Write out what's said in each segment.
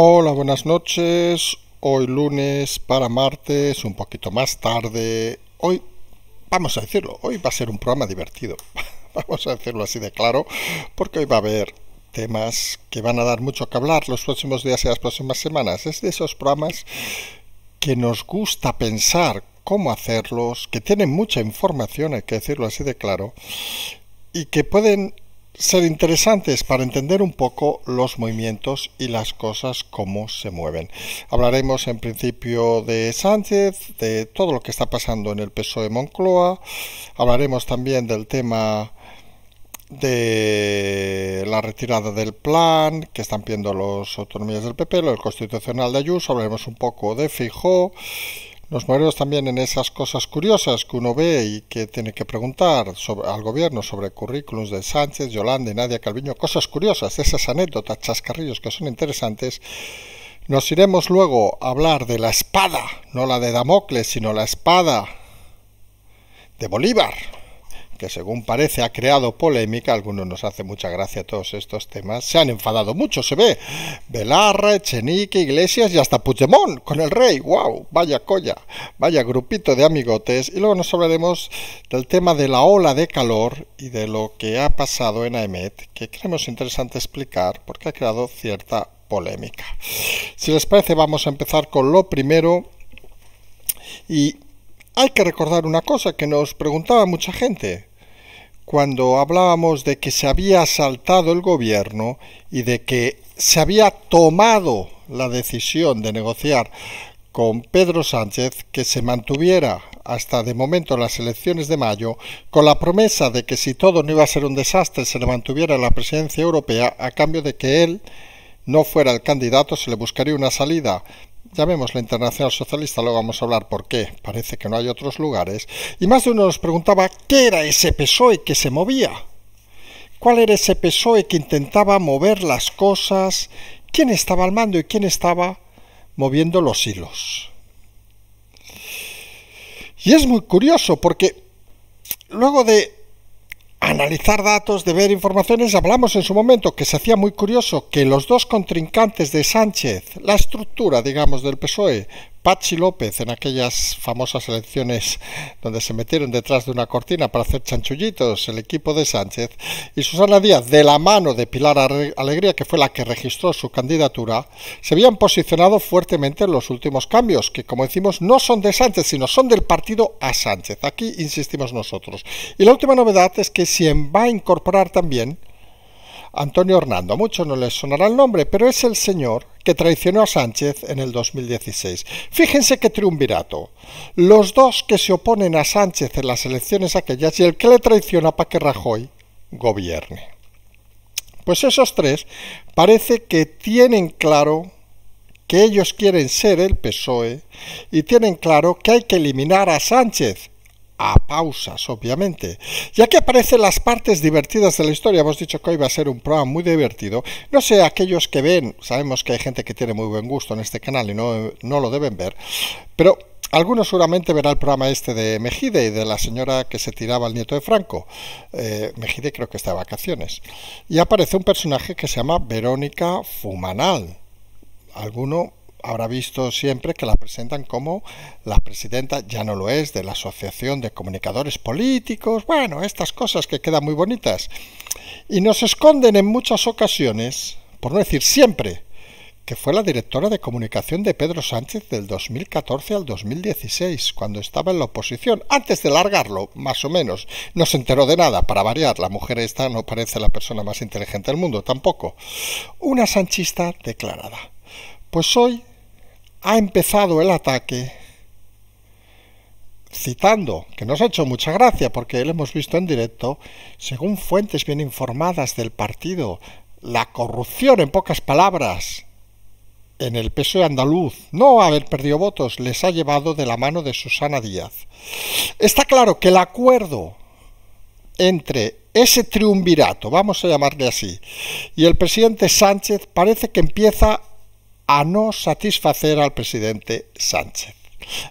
Hola, buenas noches. Hoy lunes para martes, un poquito más tarde. Hoy, vamos a decirlo, hoy va a ser un programa divertido. vamos a decirlo así de claro, porque hoy va a haber temas que van a dar mucho que hablar los próximos días y las próximas semanas. Es de esos programas que nos gusta pensar cómo hacerlos, que tienen mucha información, hay que decirlo así de claro, y que pueden ser interesantes para entender un poco los movimientos y las cosas cómo se mueven. Hablaremos en principio de Sánchez, de todo lo que está pasando en el PSOE Moncloa, hablaremos también del tema de la retirada del plan que están pidiendo los autonomías del PP, lo del constitucional de Ayuso, hablaremos un poco de Fijó nos movemos también en esas cosas curiosas que uno ve y que tiene que preguntar al gobierno sobre currículums de Sánchez, Yolanda y Nadia Calviño, cosas curiosas, esas anécdotas, chascarrillos que son interesantes, nos iremos luego a hablar de la espada, no la de Damocles, sino la espada de Bolívar, que según parece ha creado polémica, algunos nos hace mucha gracia todos estos temas, se han enfadado mucho, se ve. Belarra, Echenique, Iglesias y hasta Puigdemont con el rey. ¡Wow! Vaya colla, vaya grupito de amigotes. Y luego nos hablaremos del tema de la ola de calor y de lo que ha pasado en AEMET, que creemos interesante explicar porque ha creado cierta polémica. Si les parece, vamos a empezar con lo primero y hay que recordar una cosa que nos preguntaba mucha gente cuando hablábamos de que se había asaltado el gobierno y de que se había tomado la decisión de negociar con Pedro Sánchez que se mantuviera hasta de momento las elecciones de mayo, con la promesa de que si todo no iba a ser un desastre se le mantuviera la presidencia europea a cambio de que él no fuera el candidato se le buscaría una salida, ya vemos la Internacional Socialista, luego vamos a hablar por qué. Parece que no hay otros lugares. Y más de uno nos preguntaba qué era ese PSOE que se movía. ¿Cuál era ese PSOE que intentaba mover las cosas? ¿Quién estaba al mando y quién estaba moviendo los hilos? Y es muy curioso porque luego de analizar datos, de ver informaciones. Hablamos en su momento que se hacía muy curioso que los dos contrincantes de Sánchez, la estructura, digamos, del PSOE, Pachi López en aquellas famosas elecciones donde se metieron detrás de una cortina para hacer chanchullitos el equipo de Sánchez y Susana Díaz de la mano de Pilar Alegría que fue la que registró su candidatura se habían posicionado fuertemente en los últimos cambios que como decimos no son de Sánchez sino son del partido a Sánchez aquí insistimos nosotros y la última novedad es que si va a incorporar también Antonio Hernando. A muchos no les sonará el nombre, pero es el señor que traicionó a Sánchez en el 2016. Fíjense qué triunvirato. Los dos que se oponen a Sánchez en las elecciones aquellas y el que le traiciona para que Rajoy gobierne. Pues esos tres parece que tienen claro que ellos quieren ser el PSOE y tienen claro que hay que eliminar a Sánchez a pausas, obviamente. ya que aparecen las partes divertidas de la historia. Hemos dicho que hoy va a ser un programa muy divertido. No sé, aquellos que ven, sabemos que hay gente que tiene muy buen gusto en este canal y no, no lo deben ver, pero algunos seguramente verán el programa este de Mejide y de la señora que se tiraba al nieto de Franco. Eh, Mejide creo que está de vacaciones. Y aparece un personaje que se llama Verónica Fumanal. Alguno habrá visto siempre que la presentan como la presidenta, ya no lo es, de la Asociación de Comunicadores Políticos, bueno, estas cosas que quedan muy bonitas. Y nos esconden en muchas ocasiones, por no decir siempre, que fue la directora de comunicación de Pedro Sánchez del 2014 al 2016, cuando estaba en la oposición, antes de largarlo, más o menos. No se enteró de nada, para variar, la mujer esta no parece la persona más inteligente del mundo, tampoco. Una sanchista declarada. Pues hoy ha empezado el ataque citando, que nos ha hecho mucha gracia porque lo hemos visto en directo, según fuentes bien informadas del partido, la corrupción en pocas palabras en el PSOE andaluz, no haber perdido votos, les ha llevado de la mano de Susana Díaz. Está claro que el acuerdo entre ese triunvirato, vamos a llamarle así, y el presidente Sánchez parece que empieza a no satisfacer al presidente Sánchez.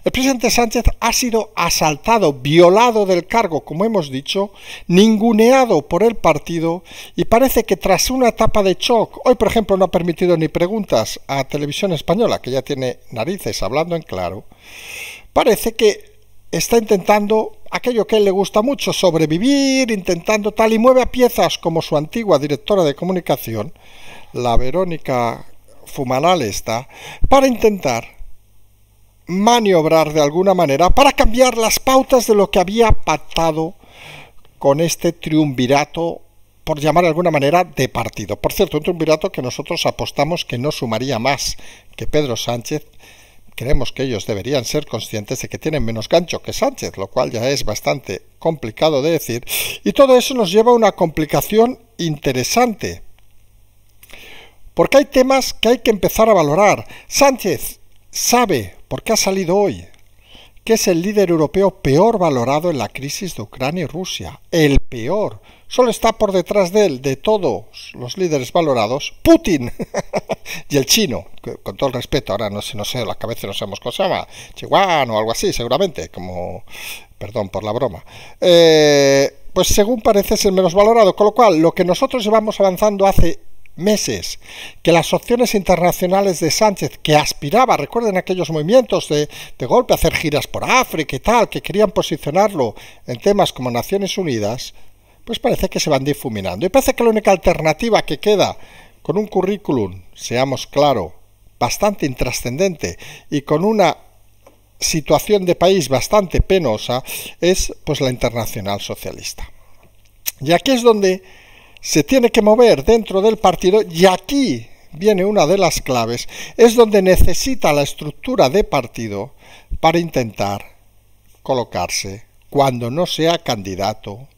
El presidente Sánchez ha sido asaltado, violado del cargo, como hemos dicho, ninguneado por el partido y parece que tras una etapa de shock, hoy por ejemplo no ha permitido ni preguntas a Televisión Española, que ya tiene narices hablando en claro, parece que está intentando aquello que a él le gusta mucho, sobrevivir, intentando tal, y mueve a piezas como su antigua directora de comunicación, la Verónica Fumanal está, para intentar maniobrar de alguna manera para cambiar las pautas de lo que había pactado con este triunvirato, por llamar de alguna manera, de partido. Por cierto, un triunvirato que nosotros apostamos que no sumaría más que Pedro Sánchez. Creemos que ellos deberían ser conscientes de que tienen menos gancho que Sánchez, lo cual ya es bastante complicado de decir. Y todo eso nos lleva a una complicación interesante porque hay temas que hay que empezar a valorar. Sánchez sabe, porque ha salido hoy, que es el líder europeo peor valorado en la crisis de Ucrania y Rusia. El peor. Solo está por detrás de él, de todos los líderes valorados, Putin y el chino, con todo el respeto, ahora no sé, no sé, la cabeza no sabemos cómo se llama, Chihuahua o algo así, seguramente, como, perdón por la broma. Eh, pues según parece es el menos valorado, con lo cual lo que nosotros llevamos avanzando hace meses, que las opciones internacionales de Sánchez, que aspiraba, recuerden aquellos movimientos de, de golpe, hacer giras por África y tal, que querían posicionarlo en temas como Naciones Unidas, pues parece que se van difuminando. Y parece que la única alternativa que queda con un currículum, seamos claro, bastante intrascendente y con una situación de país bastante penosa, es pues la internacional socialista. Y aquí es donde se tiene que mover dentro del partido y aquí viene una de las claves, es donde necesita la estructura de partido para intentar colocarse cuando no sea candidato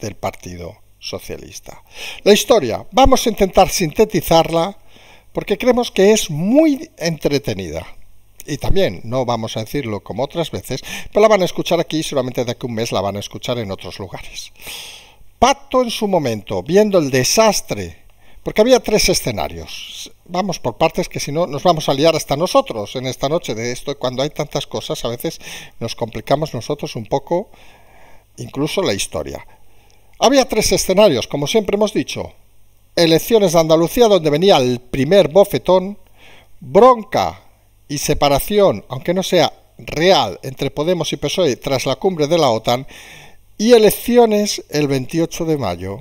del Partido Socialista. La historia, vamos a intentar sintetizarla porque creemos que es muy entretenida. Y también, no vamos a decirlo como otras veces, pero la van a escuchar aquí solamente seguramente de aquí un mes la van a escuchar en otros lugares pacto en su momento, viendo el desastre, porque había tres escenarios. Vamos por partes que si no nos vamos a liar hasta nosotros en esta noche de esto. Cuando hay tantas cosas, a veces nos complicamos nosotros un poco, incluso la historia. Había tres escenarios, como siempre hemos dicho. Elecciones de Andalucía, donde venía el primer bofetón, bronca y separación, aunque no sea real, entre Podemos y PSOE tras la cumbre de la OTAN, y elecciones el 28 de mayo,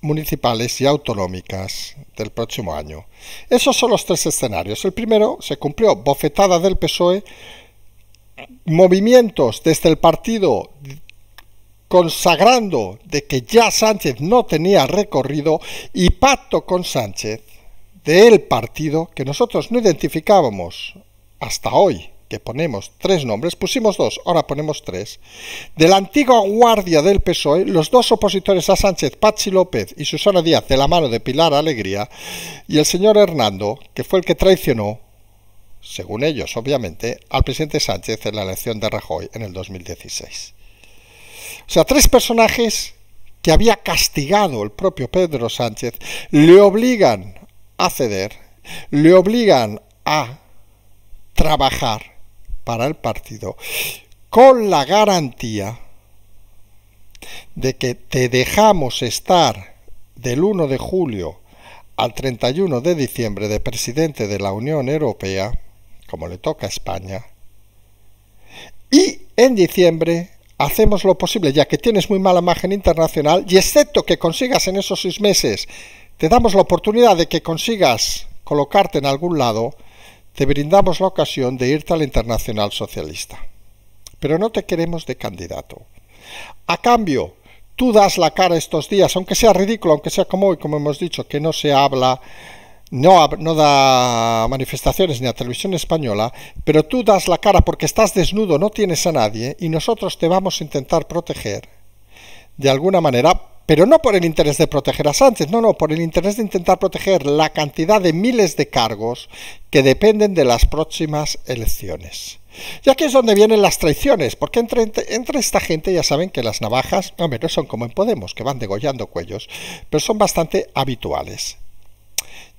municipales y autonómicas del próximo año. Esos son los tres escenarios. El primero se cumplió, bofetada del PSOE, movimientos desde el partido consagrando de que ya Sánchez no tenía recorrido y pacto con Sánchez del partido que nosotros no identificábamos hasta hoy que ponemos tres nombres, pusimos dos, ahora ponemos tres, de la antigua guardia del PSOE, los dos opositores a Sánchez, Pachi López y Susana Díaz, de la mano de Pilar Alegría, y el señor Hernando, que fue el que traicionó, según ellos, obviamente, al presidente Sánchez en la elección de Rajoy en el 2016. O sea, tres personajes que había castigado el propio Pedro Sánchez, le obligan a ceder, le obligan a trabajar para el partido con la garantía de que te dejamos estar del 1 de julio al 31 de diciembre de presidente de la Unión Europea, como le toca a España, y en diciembre hacemos lo posible, ya que tienes muy mala imagen internacional, y excepto que consigas en esos seis meses, te damos la oportunidad de que consigas colocarte en algún lado, te brindamos la ocasión de irte a la Internacional Socialista. Pero no te queremos de candidato. A cambio, tú das la cara estos días, aunque sea ridículo, aunque sea como hoy, como hemos dicho, que no se habla, no, no da manifestaciones ni a televisión española, pero tú das la cara porque estás desnudo, no tienes a nadie, y nosotros te vamos a intentar proteger de alguna manera pero no por el interés de proteger a Sánchez, no, no, por el interés de intentar proteger la cantidad de miles de cargos que dependen de las próximas elecciones. Ya que es donde vienen las traiciones, porque entre, entre, esta gente ya saben que las navajas, hombre, no son como en Podemos, que van degollando cuellos, pero son bastante habituales.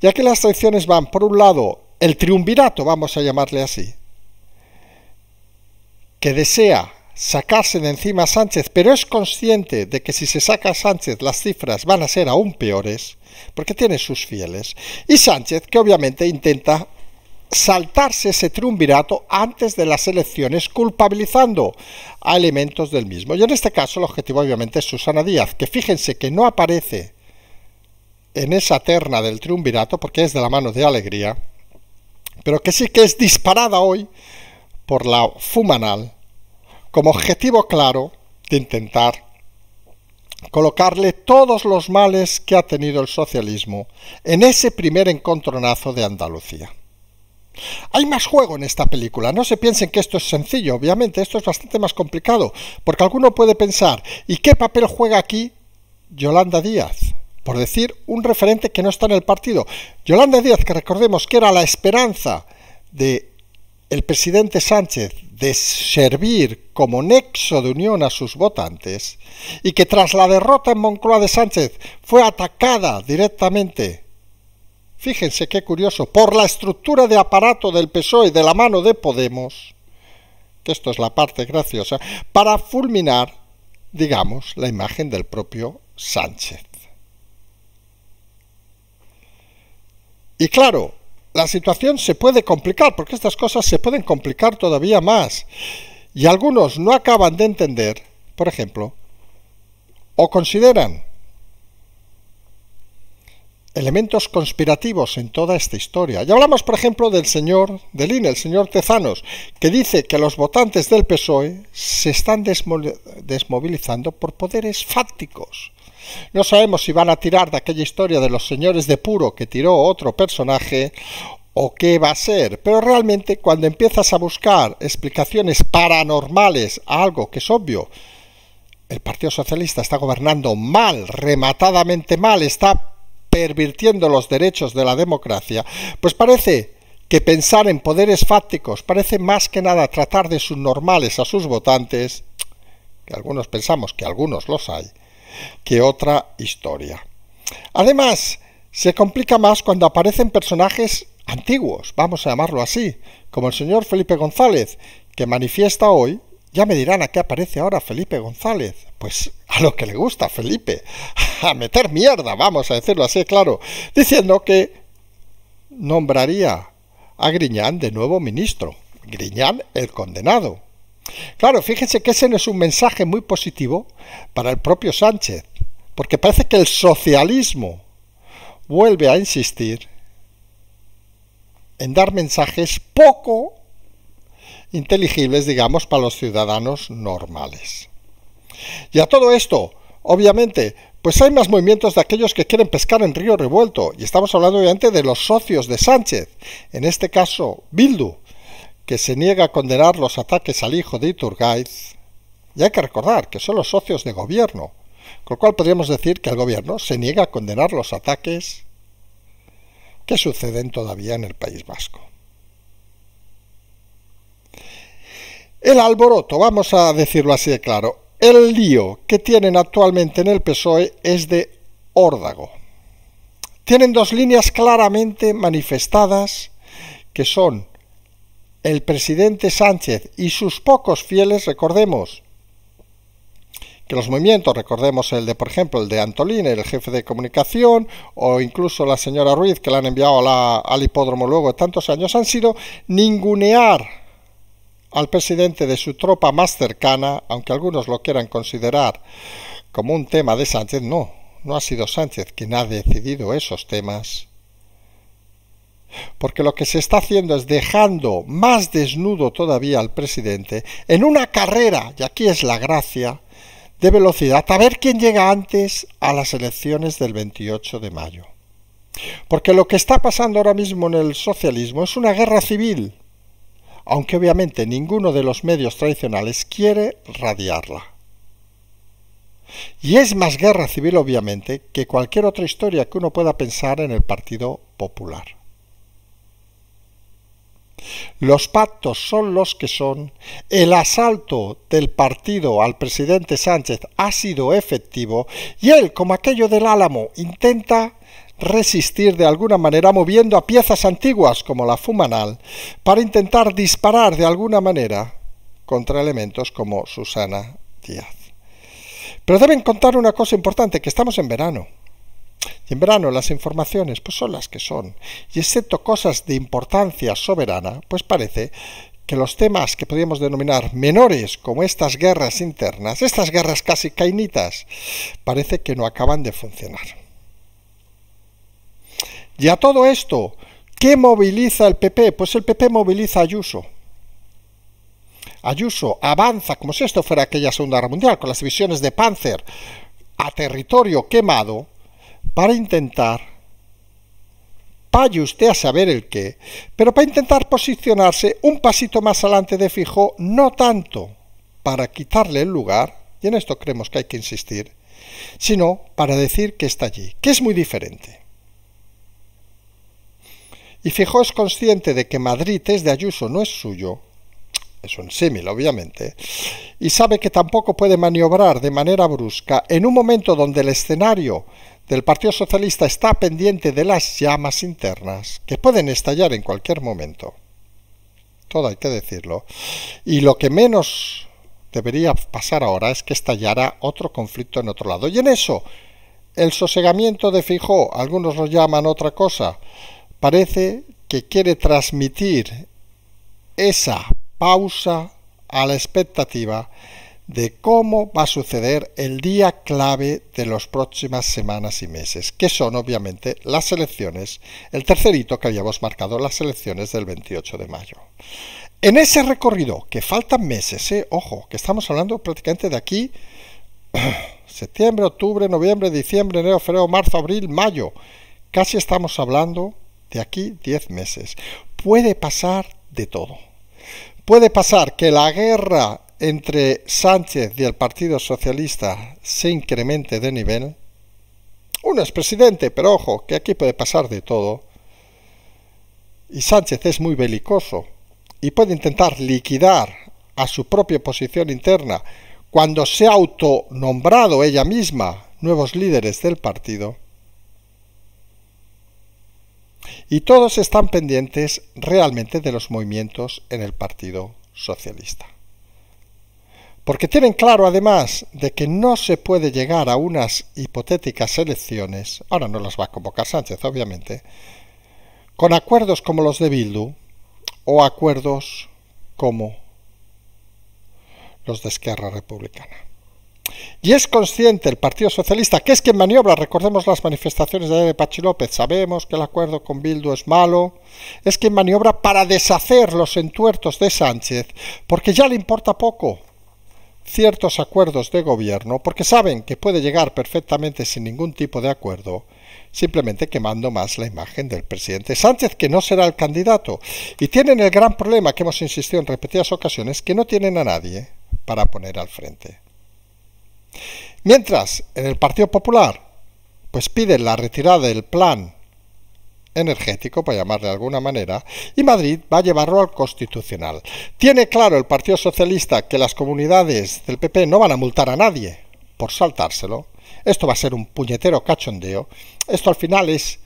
Ya que las traiciones van, por un lado, el triunvirato, vamos a llamarle así, que desea sacarse de encima a Sánchez, pero es consciente de que si se saca a Sánchez las cifras van a ser aún peores, porque tiene sus fieles, y Sánchez que obviamente intenta saltarse ese triunvirato antes de las elecciones culpabilizando a elementos del mismo. Y en este caso el objetivo obviamente es Susana Díaz, que fíjense que no aparece en esa terna del triunvirato porque es de la mano de Alegría, pero que sí que es disparada hoy por la Fumanal como objetivo claro de intentar colocarle todos los males que ha tenido el socialismo en ese primer encontronazo de Andalucía. Hay más juego en esta película, no se piensen que esto es sencillo, obviamente esto es bastante más complicado, porque alguno puede pensar, ¿y qué papel juega aquí Yolanda Díaz? Por decir, un referente que no está en el partido. Yolanda Díaz, que recordemos que era la esperanza de el presidente Sánchez de servir como nexo de unión a sus votantes y que tras la derrota en Moncloa de Sánchez fue atacada directamente, fíjense qué curioso, por la estructura de aparato del PSOE de la mano de Podemos, que esto es la parte graciosa, para fulminar, digamos, la imagen del propio Sánchez. Y claro, la situación se puede complicar, porque estas cosas se pueden complicar todavía más. Y algunos no acaban de entender, por ejemplo, o consideran elementos conspirativos en toda esta historia. Ya hablamos, por ejemplo, del señor del e, el señor Tezanos, que dice que los votantes del PSOE se están desmovilizando por poderes fácticos. No sabemos si van a tirar de aquella historia de los señores de puro que tiró otro personaje o qué va a ser, pero realmente cuando empiezas a buscar explicaciones paranormales a algo que es obvio, el Partido Socialista está gobernando mal, rematadamente mal, está pervirtiendo los derechos de la democracia, pues parece que pensar en poderes fácticos parece más que nada tratar de subnormales a sus votantes, que algunos pensamos que algunos los hay, que otra historia. Además, se complica más cuando aparecen personajes antiguos, vamos a llamarlo así, como el señor Felipe González, que manifiesta hoy, ya me dirán a qué aparece ahora Felipe González, pues a lo que le gusta Felipe, a meter mierda, vamos a decirlo así, claro, diciendo que nombraría a Griñán de nuevo ministro, Griñán el condenado, Claro, fíjense que ese no es un mensaje muy positivo para el propio Sánchez, porque parece que el socialismo vuelve a insistir en dar mensajes poco inteligibles, digamos, para los ciudadanos normales. Y a todo esto, obviamente, pues hay más movimientos de aquellos que quieren pescar en río revuelto, y estamos hablando obviamente de los socios de Sánchez, en este caso Bildu, que se niega a condenar los ataques al hijo de Iturgaiz, y hay que recordar que son los socios de gobierno, con lo cual podríamos decir que el gobierno se niega a condenar los ataques que suceden todavía en el País Vasco. El alboroto, vamos a decirlo así de claro, el lío que tienen actualmente en el PSOE es de órdago. Tienen dos líneas claramente manifestadas que son el presidente Sánchez y sus pocos fieles, recordemos, que los movimientos, recordemos el de, por ejemplo, el de Antolín, el jefe de comunicación, o incluso la señora Ruiz, que la han enviado al hipódromo luego de tantos años, han sido ningunear al presidente de su tropa más cercana, aunque algunos lo quieran considerar como un tema de Sánchez, no, no ha sido Sánchez quien ha decidido esos temas, porque lo que se está haciendo es dejando más desnudo todavía al presidente en una carrera, y aquí es la gracia, de velocidad, a ver quién llega antes a las elecciones del 28 de mayo. Porque lo que está pasando ahora mismo en el socialismo es una guerra civil, aunque obviamente ninguno de los medios tradicionales quiere radiarla. Y es más guerra civil, obviamente, que cualquier otra historia que uno pueda pensar en el Partido Popular. Los pactos son los que son, el asalto del partido al presidente Sánchez ha sido efectivo y él, como aquello del Álamo, intenta resistir de alguna manera moviendo a piezas antiguas como la fumanal para intentar disparar de alguna manera contra elementos como Susana Díaz. Pero deben contar una cosa importante, que estamos en verano. Y en verano las informaciones pues son las que son. Y excepto cosas de importancia soberana, pues parece que los temas que podríamos denominar menores, como estas guerras internas, estas guerras casi cainitas, parece que no acaban de funcionar. Y a todo esto, ¿qué moviliza el PP? Pues el PP moviliza a Ayuso. Ayuso avanza como si esto fuera aquella Segunda Guerra Mundial, con las divisiones de Panzer a territorio quemado, para intentar, vaya usted a saber el qué, pero para intentar posicionarse un pasito más adelante de fijo, no tanto para quitarle el lugar, y en esto creemos que hay que insistir, sino para decir que está allí, que es muy diferente. Y Fijó es consciente de que Madrid es de Ayuso, no es suyo, es un símil obviamente, y sabe que tampoco puede maniobrar de manera brusca en un momento donde el escenario del Partido Socialista está pendiente de las llamas internas, que pueden estallar en cualquier momento. Todo hay que decirlo. Y lo que menos debería pasar ahora es que estallara otro conflicto en otro lado. Y en eso, el sosegamiento de Fijó, algunos lo llaman otra cosa, parece que quiere transmitir esa pausa a la expectativa de cómo va a suceder el día clave de las próximas semanas y meses, que son obviamente las elecciones, el tercerito que habíamos marcado, las elecciones del 28 de mayo. En ese recorrido, que faltan meses, ¿eh? ojo, que estamos hablando prácticamente de aquí, septiembre, octubre, noviembre, diciembre, enero, febrero, marzo, abril, mayo, casi estamos hablando de aquí 10 meses. Puede pasar de todo. Puede pasar que la guerra entre Sánchez y el Partido Socialista se incremente de nivel, uno es presidente, pero ojo, que aquí puede pasar de todo, y Sánchez es muy belicoso y puede intentar liquidar a su propia posición interna cuando se ha autonombrado ella misma nuevos líderes del partido. Y todos están pendientes realmente de los movimientos en el Partido Socialista porque tienen claro además de que no se puede llegar a unas hipotéticas elecciones, ahora no las va a convocar Sánchez, obviamente, con acuerdos como los de Bildu o acuerdos como los de Esquerra Republicana. Y es consciente el Partido Socialista, que es quien maniobra, recordemos las manifestaciones de Pachi López, sabemos que el acuerdo con Bildu es malo, es quien maniobra para deshacer los entuertos de Sánchez, porque ya le importa poco ciertos acuerdos de gobierno porque saben que puede llegar perfectamente sin ningún tipo de acuerdo, simplemente quemando más la imagen del presidente Sánchez, que no será el candidato. Y tienen el gran problema que hemos insistido en repetidas ocasiones, que no tienen a nadie para poner al frente. Mientras, en el Partido Popular, pues piden la retirada del plan energético, para llamarle de alguna manera, y Madrid va a llevarlo al Constitucional. Tiene claro el Partido Socialista que las comunidades del PP no van a multar a nadie por saltárselo. Esto va a ser un puñetero cachondeo. Esto al final es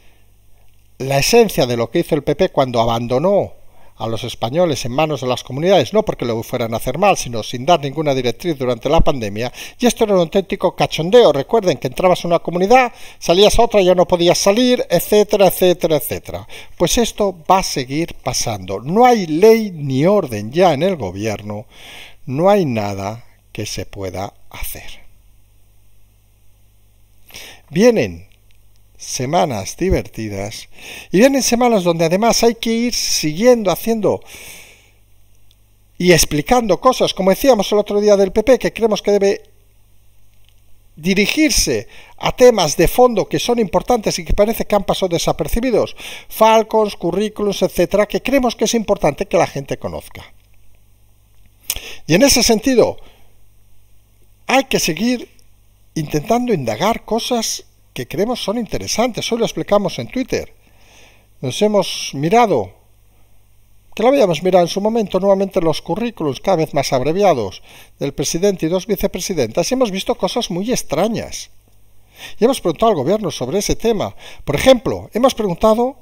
la esencia de lo que hizo el PP cuando abandonó a los españoles en manos de las comunidades, no porque lo fueran a hacer mal, sino sin dar ninguna directriz durante la pandemia, y esto era un auténtico cachondeo. Recuerden que entrabas a una comunidad, salías a otra, ya no podías salir, etcétera, etcétera, etcétera. Pues esto va a seguir pasando. No hay ley ni orden ya en el gobierno, no hay nada que se pueda hacer. Vienen semanas divertidas y vienen semanas donde además hay que ir siguiendo, haciendo y explicando cosas, como decíamos el otro día del PP, que creemos que debe dirigirse a temas de fondo que son importantes y que parece que han pasado desapercibidos, falcons, currículums, etcétera, que creemos que es importante que la gente conozca. Y en ese sentido, hay que seguir intentando indagar cosas que creemos son interesantes. Hoy lo explicamos en Twitter. Nos hemos mirado, que lo habíamos mirado en su momento, nuevamente los currículums cada vez más abreviados, del presidente y dos vicepresidentas, y hemos visto cosas muy extrañas. Y hemos preguntado al gobierno sobre ese tema. Por ejemplo, hemos preguntado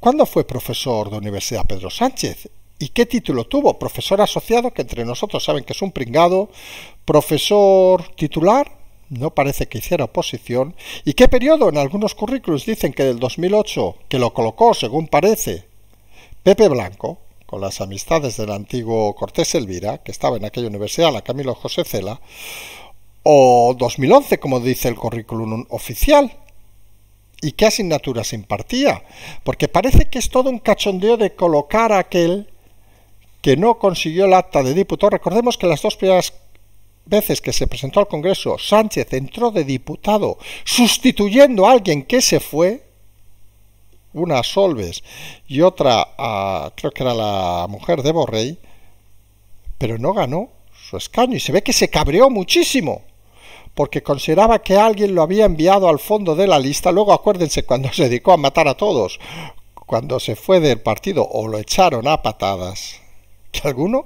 cuándo fue profesor de Universidad Pedro Sánchez ¿Y qué título tuvo? Profesor asociado, que entre nosotros saben que es un pringado, profesor titular no parece que hiciera oposición. ¿Y qué periodo? En algunos currículos dicen que del 2008, que lo colocó, según parece, Pepe Blanco, con las amistades del antiguo Cortés Elvira, que estaba en aquella universidad, la Camilo José Cela, o 2011, como dice el currículum oficial, y qué asignaturas impartía, porque parece que es todo un cachondeo de colocar a aquel que no consiguió el acta de diputado. Recordemos que las dos primeras veces que se presentó al Congreso, Sánchez entró de diputado sustituyendo a alguien que se fue, una a Solves y otra a, creo que era la mujer de Borrell, pero no ganó su escaño y se ve que se cabreó muchísimo porque consideraba que alguien lo había enviado al fondo de la lista, luego acuérdense cuando se dedicó a matar a todos, cuando se fue del partido o lo echaron a patadas, alguno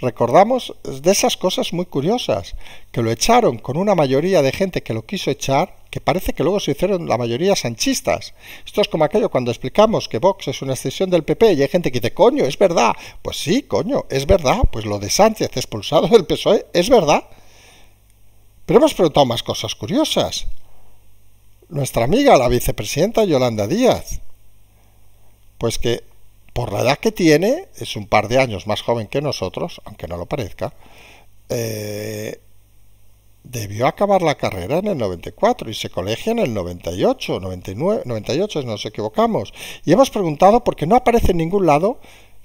Recordamos de esas cosas muy curiosas, que lo echaron con una mayoría de gente que lo quiso echar, que parece que luego se hicieron la mayoría sanchistas. Esto es como aquello cuando explicamos que Vox es una extensión del PP y hay gente que dice, coño, es verdad. Pues sí, coño, es verdad. Pues lo de Sánchez expulsado del PSOE es verdad. Pero hemos preguntado más cosas curiosas. Nuestra amiga, la vicepresidenta Yolanda Díaz, pues que por la edad que tiene, es un par de años más joven que nosotros, aunque no lo parezca, eh, debió acabar la carrera en el 94 y se colegia en el 98, 99, 98 nos equivocamos. Y hemos preguntado porque no aparece en ningún lado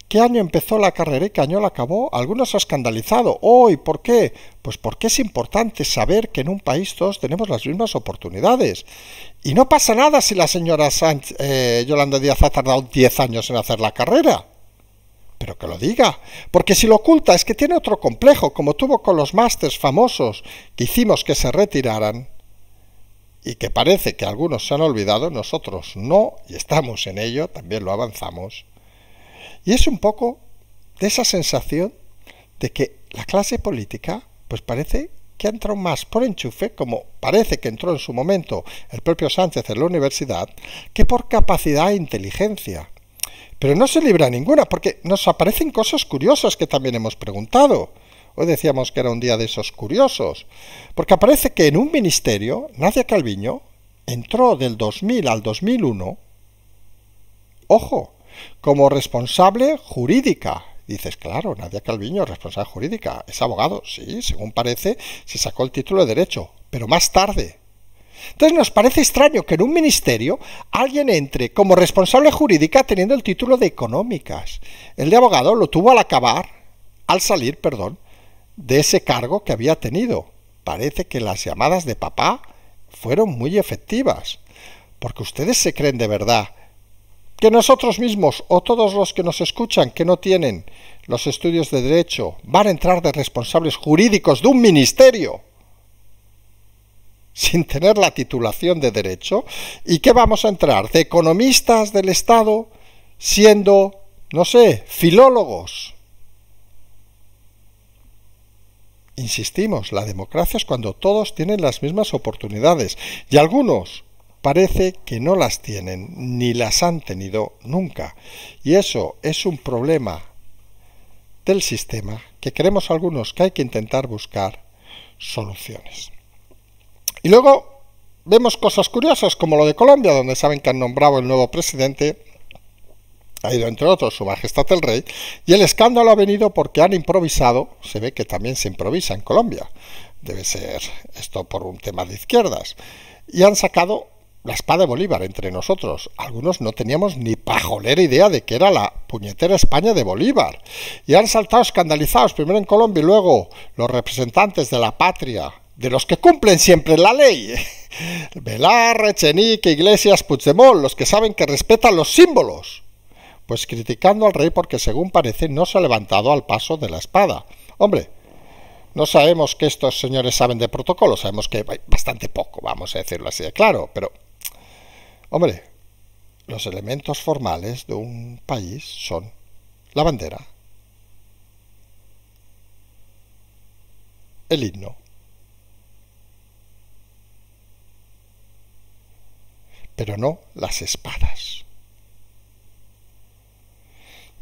¿Qué año empezó la carrera y qué año la acabó? Algunos han escandalizado. ¿Hoy? ¿Por qué? Pues porque es importante saber que en un país todos tenemos las mismas oportunidades. Y no pasa nada si la señora eh, Yolanda Díaz ha tardado 10 años en hacer la carrera. Pero que lo diga. Porque si lo oculta es que tiene otro complejo, como tuvo con los másters famosos que hicimos que se retiraran y que parece que algunos se han olvidado, nosotros no, y estamos en ello, también lo avanzamos. Y es un poco de esa sensación de que la clase política, pues parece que ha entrado más por enchufe, como parece que entró en su momento el propio Sánchez en la universidad, que por capacidad e inteligencia. Pero no se libra ninguna, porque nos aparecen cosas curiosas que también hemos preguntado. Hoy decíamos que era un día de esos curiosos, porque aparece que en un ministerio, Nadia Calviño entró del 2000 al 2001, ojo, como responsable jurídica. Dices, claro, Nadia Calviño, responsable jurídica, es abogado, sí, según parece, se sacó el título de Derecho, pero más tarde. Entonces nos parece extraño que en un ministerio alguien entre como responsable jurídica teniendo el título de Económicas. El de abogado lo tuvo al acabar, al salir, perdón, de ese cargo que había tenido. Parece que las llamadas de papá fueron muy efectivas, porque ustedes se creen de verdad que nosotros mismos o todos los que nos escuchan que no tienen los estudios de derecho van a entrar de responsables jurídicos de un ministerio sin tener la titulación de derecho y que vamos a entrar de economistas del Estado siendo, no sé, filólogos. Insistimos, la democracia es cuando todos tienen las mismas oportunidades y algunos parece que no las tienen ni las han tenido nunca. Y eso es un problema del sistema que creemos algunos que hay que intentar buscar soluciones. Y luego vemos cosas curiosas como lo de Colombia, donde saben que han nombrado el nuevo presidente, ha ido entre otros su majestad el rey, y el escándalo ha venido porque han improvisado, se ve que también se improvisa en Colombia, debe ser esto por un tema de izquierdas, y han sacado la espada de Bolívar entre nosotros. Algunos no teníamos ni pajolera idea de que era la puñetera España de Bolívar. Y han saltado escandalizados, primero en Colombia y luego los representantes de la patria, de los que cumplen siempre la ley. Velar, Chenique, Iglesias, Puigdemont, los que saben que respetan los símbolos. Pues criticando al rey porque según parece no se ha levantado al paso de la espada. Hombre, no sabemos que estos señores saben de protocolo, sabemos que hay bastante poco, vamos a decirlo así de claro, pero Hombre, los elementos formales de un país son la bandera, el himno, pero no las espadas.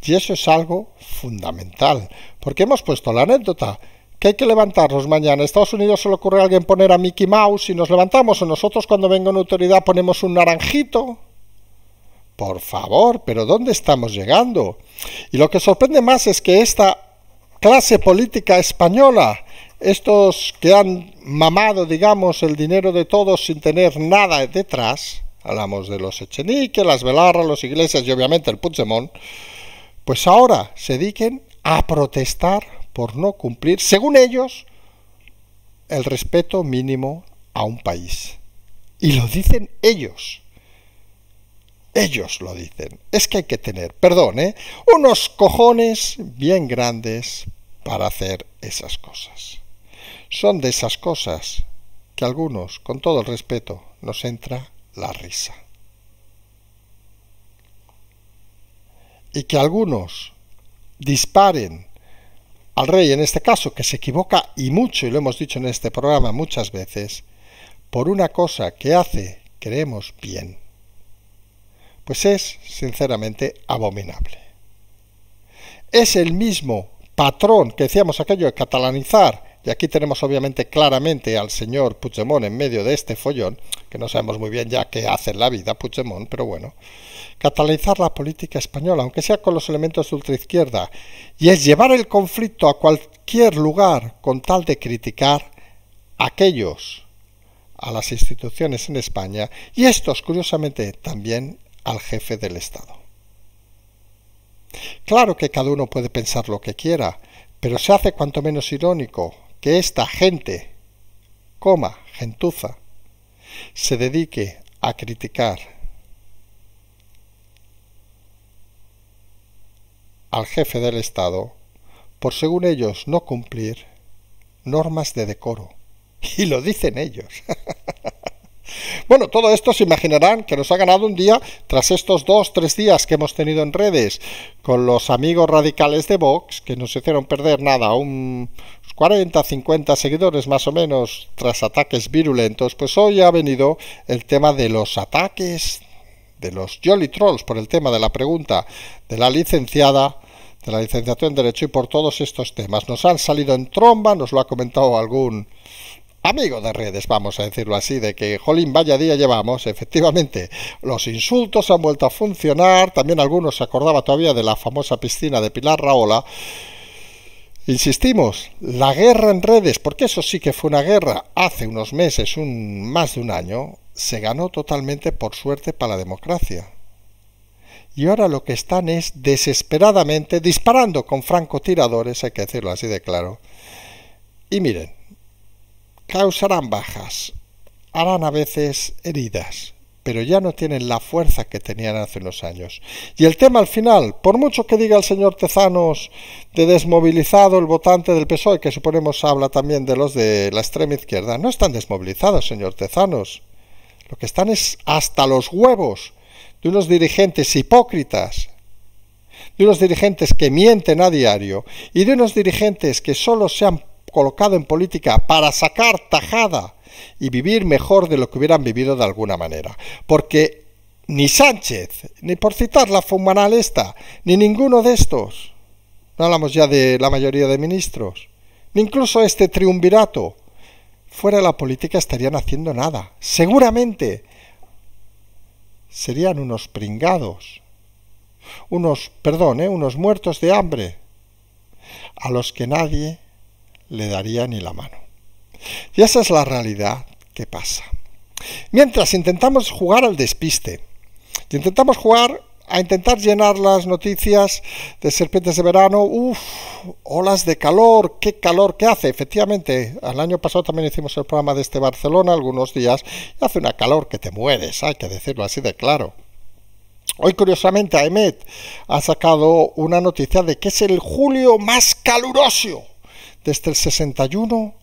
Y eso es algo fundamental, porque hemos puesto la anécdota que hay que levantarnos mañana. Estados Unidos se le ocurre a alguien poner a Mickey Mouse y nos levantamos, o nosotros cuando venga una autoridad ponemos un naranjito. Por favor, pero ¿dónde estamos llegando? Y lo que sorprende más es que esta clase política española, estos que han mamado, digamos, el dinero de todos sin tener nada detrás, hablamos de los Echenique, las Velarra, los Iglesias y obviamente el Puigdemont, pues ahora se dediquen a protestar por no cumplir, según ellos, el respeto mínimo a un país. Y lo dicen ellos. Ellos lo dicen. Es que hay que tener, perdón, ¿eh? unos cojones bien grandes para hacer esas cosas. Son de esas cosas que algunos, con todo el respeto, nos entra la risa. Y que algunos disparen al rey en este caso, que se equivoca y mucho, y lo hemos dicho en este programa muchas veces, por una cosa que hace, creemos, bien, pues es sinceramente abominable. Es el mismo patrón que decíamos aquello de catalanizar, y aquí tenemos obviamente claramente al señor Puigdemont en medio de este follón, que no sabemos muy bien ya qué hace en la vida Puigdemont, pero bueno, catalizar la política española, aunque sea con los elementos de ultraizquierda, y es llevar el conflicto a cualquier lugar con tal de criticar a aquellos, a las instituciones en España, y estos, curiosamente, también al jefe del Estado. Claro que cada uno puede pensar lo que quiera, pero se hace cuanto menos irónico que esta gente, coma, gentuza, se dedique a criticar al jefe del Estado por, según ellos, no cumplir normas de decoro. Y lo dicen ellos. Bueno, todo esto se imaginarán que nos ha ganado un día tras estos dos, tres días que hemos tenido en redes con los amigos radicales de Vox, que nos hicieron perder nada, un 40, 50 seguidores más o menos tras ataques virulentos. Pues hoy ha venido el tema de los ataques de los Jolly Trolls por el tema de la pregunta de la licenciada de la licenciatura en Derecho y por todos estos temas. Nos han salido en tromba, nos lo ha comentado algún amigo de redes, vamos a decirlo así, de que, jolín, vaya día llevamos, efectivamente, los insultos han vuelto a funcionar, también algunos se acordaba todavía de la famosa piscina de Pilar Raola. Insistimos, la guerra en redes, porque eso sí que fue una guerra hace unos meses, un, más de un año, se ganó totalmente por suerte para la democracia y ahora lo que están es desesperadamente disparando con francotiradores, hay que decirlo así de claro. Y miren, causarán bajas, harán a veces heridas, pero ya no tienen la fuerza que tenían hace unos años. Y el tema al final, por mucho que diga el señor Tezanos de desmovilizado el votante del PSOE, que suponemos habla también de los de la extrema izquierda, no están desmovilizados, señor Tezanos. Lo que están es hasta los huevos de unos dirigentes hipócritas, de unos dirigentes que mienten a diario y de unos dirigentes que solo se han colocado en política para sacar tajada y vivir mejor de lo que hubieran vivido de alguna manera. Porque ni Sánchez, ni por citar la fumanal esta, ni ninguno de estos, no hablamos ya de la mayoría de ministros, ni incluso este triunvirato, fuera de la política estarían haciendo nada. Seguramente serían unos pringados, unos, perdón, ¿eh? unos muertos de hambre, a los que nadie le daría ni la mano. Y esa es la realidad que pasa. Mientras intentamos jugar al despiste, intentamos jugar a intentar llenar las noticias de serpientes de verano. Uff, olas de calor, qué calor que hace. Efectivamente, el año pasado también hicimos el programa de este Barcelona algunos días y hace una calor que te mueres, hay que decirlo así de claro. Hoy, curiosamente, AEMET ha sacado una noticia de que es el julio más caluroso desde el 61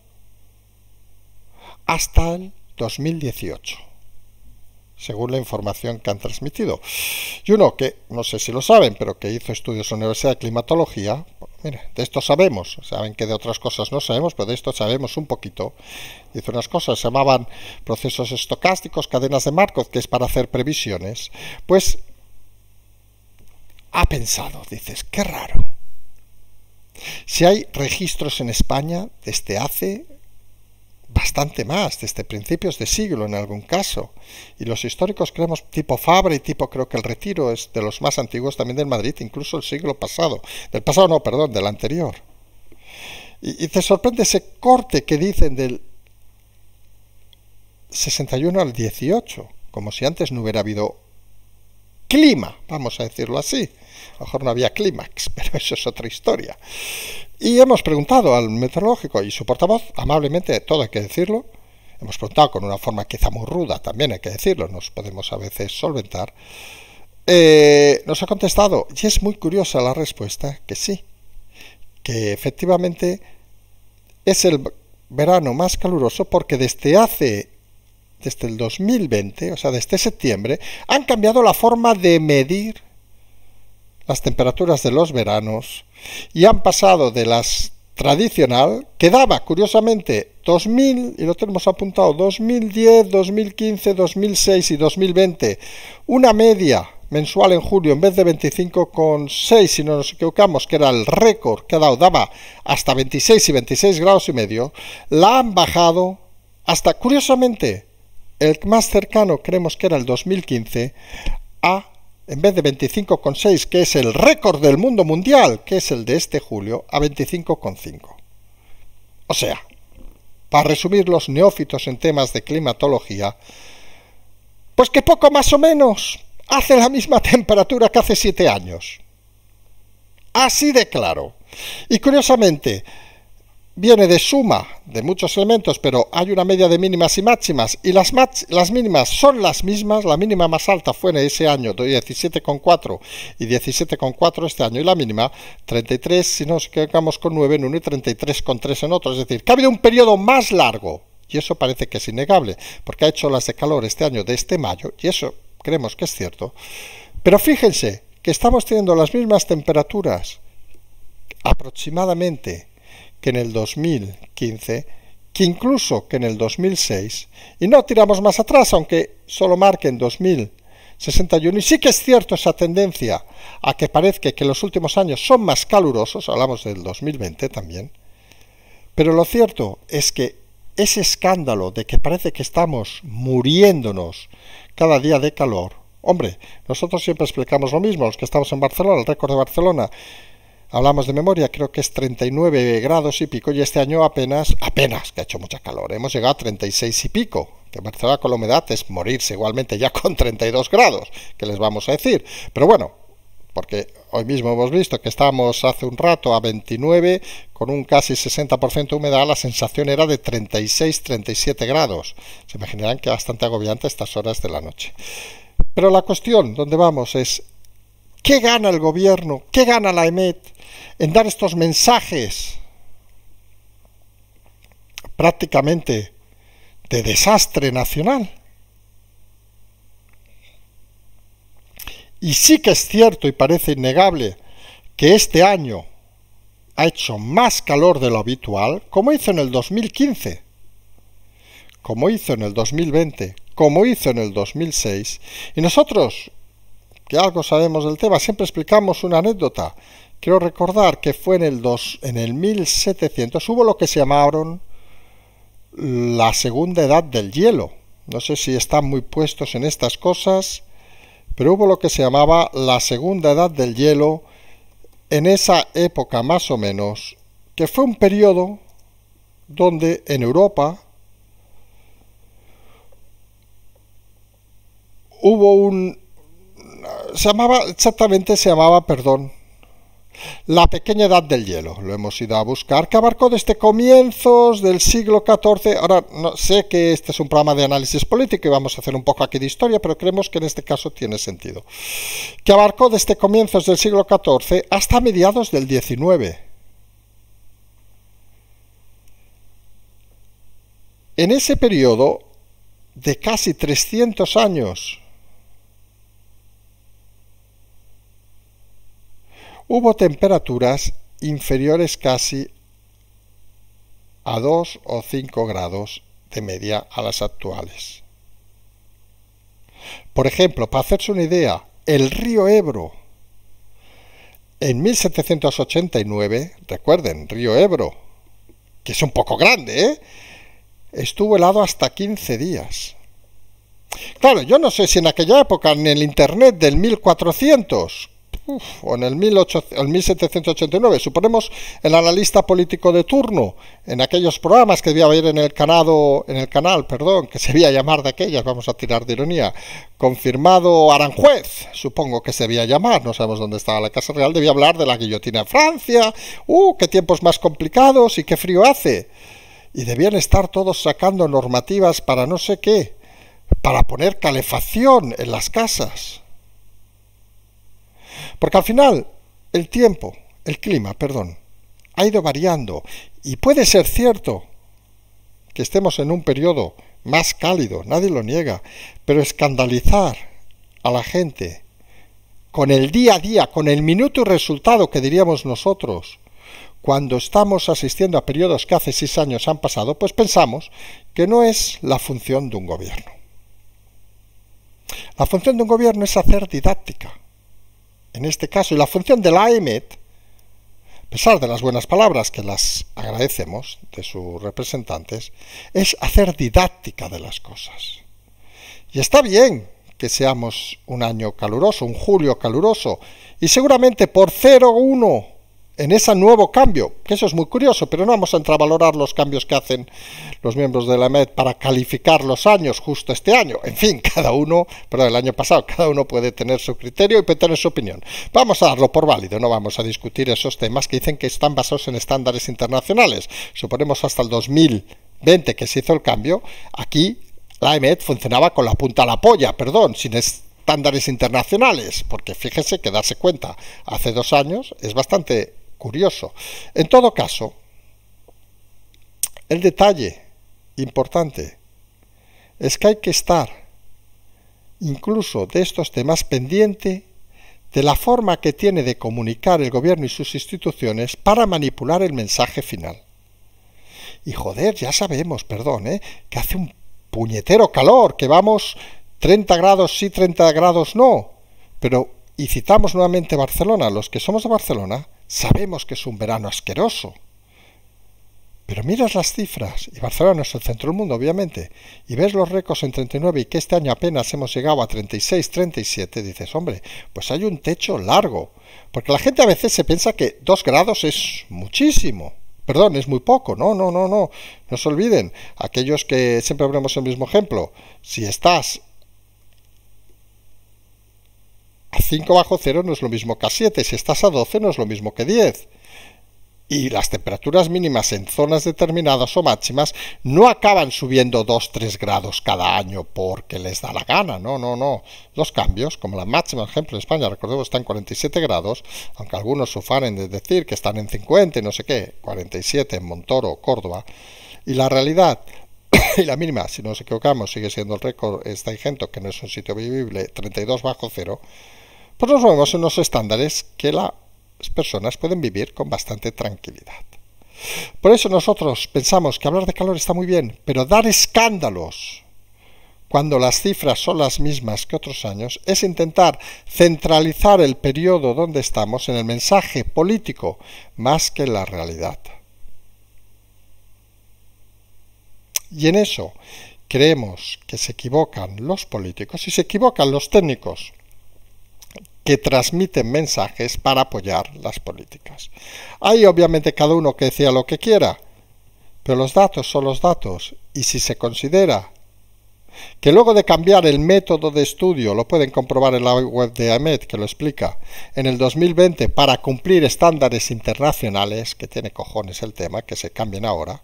hasta el 2018 según la información que han transmitido. Y uno que, no sé si lo saben, pero que hizo estudios en la Universidad de Climatología, pues de esto sabemos, saben que de otras cosas no sabemos, pero de esto sabemos un poquito. Hizo unas cosas, se llamaban procesos estocásticos, cadenas de marcos, que es para hacer previsiones, pues ha pensado, dices, qué raro. Si hay registros en España desde hace bastante más, desde principios de siglo en algún caso. Y los históricos creemos tipo Fabra y tipo creo que el Retiro es de los más antiguos también del Madrid, incluso el siglo pasado. Del pasado no, perdón, del anterior. Y, y te sorprende ese corte que dicen del 61 al 18, como si antes no hubiera habido clima, vamos a decirlo así. A lo mejor no había clímax, pero eso es otra historia. Y hemos preguntado al meteorológico y su portavoz, amablemente, todo hay que decirlo, hemos preguntado con una forma quizá muy ruda, también hay que decirlo, nos podemos a veces solventar, eh, nos ha contestado, y es muy curiosa la respuesta, que sí, que efectivamente es el verano más caluroso porque desde hace, desde el 2020, o sea, desde septiembre, han cambiado la forma de medir las temperaturas de los veranos y han pasado de las tradicional que daba, curiosamente, 2000, y lo tenemos apuntado, 2010, 2015, 2006 y 2020, una media mensual en julio en vez de 25,6, si no nos equivocamos, que era el récord que ha dado, daba hasta 26 y 26 grados y medio, la han bajado hasta, curiosamente, el más cercano, creemos que era el 2015, a en vez de 25,6, que es el récord del mundo mundial, que es el de este julio, a 25,5. O sea, para resumir los neófitos en temas de climatología, pues que poco más o menos hace la misma temperatura que hace siete años. Así de claro. Y curiosamente, viene de suma de muchos elementos, pero hay una media de mínimas y máximas, y las, las mínimas son las mismas, la mínima más alta fue en ese año 17,4 y 17,4 este año, y la mínima 33, si nos quedamos con 9 en uno y 33,3 en otro, es decir, que ha habido un periodo más largo, y eso parece que es innegable, porque ha hecho las de calor este año de este mayo, y eso creemos que es cierto, pero fíjense que estamos teniendo las mismas temperaturas aproximadamente que en el 2015, que incluso que en el 2006, y no tiramos más atrás, aunque solo marquen 2061, y sí que es cierto esa tendencia a que parezca que los últimos años son más calurosos, hablamos del 2020 también, pero lo cierto es que ese escándalo de que parece que estamos muriéndonos cada día de calor, hombre, nosotros siempre explicamos lo mismo, los que estamos en Barcelona, el récord de Barcelona, hablamos de memoria, creo que es 39 grados y pico, y este año apenas, apenas, que ha hecho mucha calor, hemos llegado a 36 y pico, que Barcelona con la humedad es morirse igualmente ya con 32 grados, que les vamos a decir. Pero bueno, porque hoy mismo hemos visto que estábamos hace un rato a 29, con un casi 60% de humedad, la sensación era de 36-37 grados. Se imaginarán que bastante agobiante estas horas de la noche. Pero la cuestión, donde vamos, es ¿qué gana el gobierno? ¿Qué gana la EMET? en dar estos mensajes prácticamente de desastre nacional. Y sí que es cierto y parece innegable que este año ha hecho más calor de lo habitual, como hizo en el 2015, como hizo en el 2020, como hizo en el 2006. Y nosotros, que algo sabemos del tema, siempre explicamos una anécdota Quiero recordar que fue en el, dos, en el 1700, hubo lo que se llamaron la segunda edad del hielo. No sé si están muy puestos en estas cosas, pero hubo lo que se llamaba la segunda edad del hielo en esa época más o menos, que fue un periodo donde en Europa hubo un... se llamaba, exactamente se llamaba, perdón, la pequeña edad del hielo, lo hemos ido a buscar, que abarcó desde comienzos del siglo XIV. Ahora, no, sé que este es un programa de análisis político y vamos a hacer un poco aquí de historia, pero creemos que en este caso tiene sentido. Que abarcó desde comienzos del siglo XIV hasta mediados del XIX. En ese periodo de casi 300 años, Hubo temperaturas inferiores casi a 2 o 5 grados de media a las actuales. Por ejemplo, para hacerse una idea, el río Ebro. En 1789, recuerden, río Ebro, que es un poco grande, ¿eh? estuvo helado hasta 15 días. Claro, yo no sé si en aquella época, en el Internet del 1400, o en el, 1789, suponemos el analista político de turno, en aquellos programas que debía haber en el, en el canal, perdón, que se debía llamar de aquellas, vamos a tirar de ironía, confirmado Aranjuez, supongo que se debía llamar, no sabemos dónde estaba la Casa Real, debía hablar de la guillotina en Francia, ¡uh, qué tiempos más complicados y qué frío hace! Y debían estar todos sacando normativas para no sé qué, para poner calefacción en las casas. Porque al final el tiempo, el clima, perdón, ha ido variando y puede ser cierto que estemos en un periodo más cálido, nadie lo niega, pero escandalizar a la gente con el día a día, con el minuto y resultado que diríamos nosotros, cuando estamos asistiendo a periodos que hace seis años han pasado, pues pensamos que no es la función de un gobierno. La función de un gobierno es hacer didáctica, en este caso, y la función de la EMET, a pesar de las buenas palabras que las agradecemos de sus representantes, es hacer didáctica de las cosas. Y está bien que seamos un año caluroso, un julio caluroso, y seguramente por 0,1 en ese nuevo cambio, que eso es muy curioso, pero no vamos a entrar los cambios que hacen los miembros de la EMED para calificar los años justo este año. En fin, cada uno, perdón, el año pasado, cada uno puede tener su criterio y puede tener su opinión. Vamos a darlo por válido, no vamos a discutir esos temas que dicen que están basados en estándares internacionales. Suponemos hasta el 2020 que se hizo el cambio, aquí la EMED funcionaba con la punta a la polla, perdón, sin estándares internacionales, porque fíjese que darse cuenta, hace dos años es bastante curioso. En todo caso, el detalle importante es que hay que estar incluso de estos temas pendiente de la forma que tiene de comunicar el gobierno y sus instituciones para manipular el mensaje final. Y joder, ya sabemos, perdón, ¿eh? que hace un puñetero calor, que vamos 30 grados sí, 30 grados no. Pero, y citamos nuevamente Barcelona, los que somos de Barcelona, Sabemos que es un verano asqueroso. Pero miras las cifras, y Barcelona es el centro del mundo, obviamente, y ves los récords en 39 y que este año apenas hemos llegado a 36, 37, dices, hombre, pues hay un techo largo. Porque la gente a veces se piensa que dos grados es muchísimo. Perdón, es muy poco. No, no, no, no. No se olviden. Aquellos que siempre hablamos el mismo ejemplo. Si estás a 5 bajo cero no es lo mismo que a 7, si estás a 12 no es lo mismo que 10. Y las temperaturas mínimas en zonas determinadas o máximas no acaban subiendo 2-3 grados cada año porque les da la gana, no, no, no. Los cambios, como la máxima, por ejemplo, en España, recordemos, está en 47 grados, aunque algunos se de decir que están en 50 y no sé qué, 47 en Montoro o Córdoba. Y la realidad, y la mínima, si no nos equivocamos, sigue siendo el récord, está ingento, que no es un sitio vivible, 32 bajo cero nos en unos estándares que las personas pueden vivir con bastante tranquilidad. Por eso nosotros pensamos que hablar de calor está muy bien, pero dar escándalos cuando las cifras son las mismas que otros años es intentar centralizar el periodo donde estamos en el mensaje político más que en la realidad. Y en eso creemos que se equivocan los políticos y se equivocan los técnicos, que transmiten mensajes para apoyar las políticas. Hay obviamente cada uno que decía lo que quiera, pero los datos son los datos y si se considera que luego de cambiar el método de estudio, lo pueden comprobar en la web de AMET que lo explica, en el 2020 para cumplir estándares internacionales, que tiene cojones el tema, que se cambien ahora,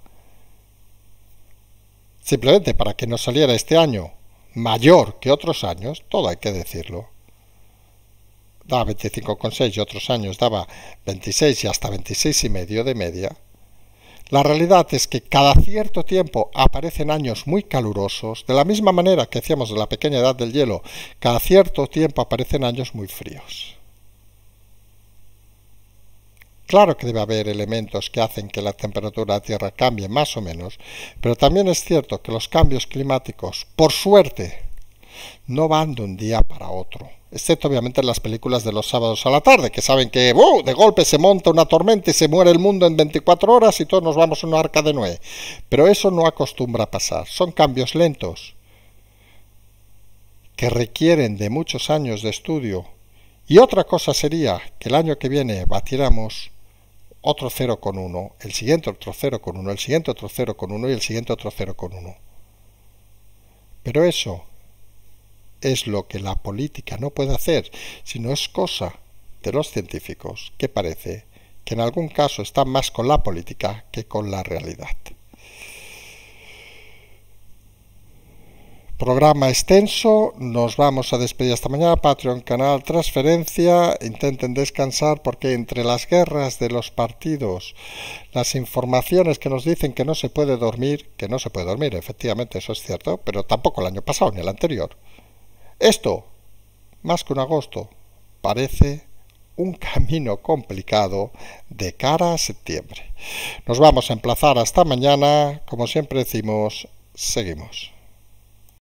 simplemente para que no saliera este año mayor que otros años, todo hay que decirlo, daba 25,6 y otros años daba 26 y hasta 26 y medio de media, la realidad es que cada cierto tiempo aparecen años muy calurosos, de la misma manera que hacíamos de la pequeña edad del hielo, cada cierto tiempo aparecen años muy fríos. Claro que debe haber elementos que hacen que la temperatura de la Tierra cambie más o menos, pero también es cierto que los cambios climáticos, por suerte, no van de un día para otro. Excepto obviamente en las películas de los sábados a la tarde, que saben que ¡uh! de golpe se monta una tormenta y se muere el mundo en 24 horas y todos nos vamos a una arca de nueve. Pero eso no acostumbra a pasar, son cambios lentos que requieren de muchos años de estudio. Y otra cosa sería que el año que viene batiéramos otro 0,1, el siguiente otro 0,1, el siguiente otro 0,1 y el siguiente otro 0,1. Pero eso es lo que la política no puede hacer, sino es cosa de los científicos, que parece que en algún caso están más con la política que con la realidad. Programa extenso, nos vamos a despedir esta mañana. Patreon, canal, transferencia. Intenten descansar porque entre las guerras de los partidos, las informaciones que nos dicen que no se puede dormir, que no se puede dormir, efectivamente, eso es cierto, pero tampoco el año pasado ni el anterior, esto, más que un agosto, parece un camino complicado de cara a septiembre. Nos vamos a emplazar hasta mañana. Como siempre decimos, seguimos.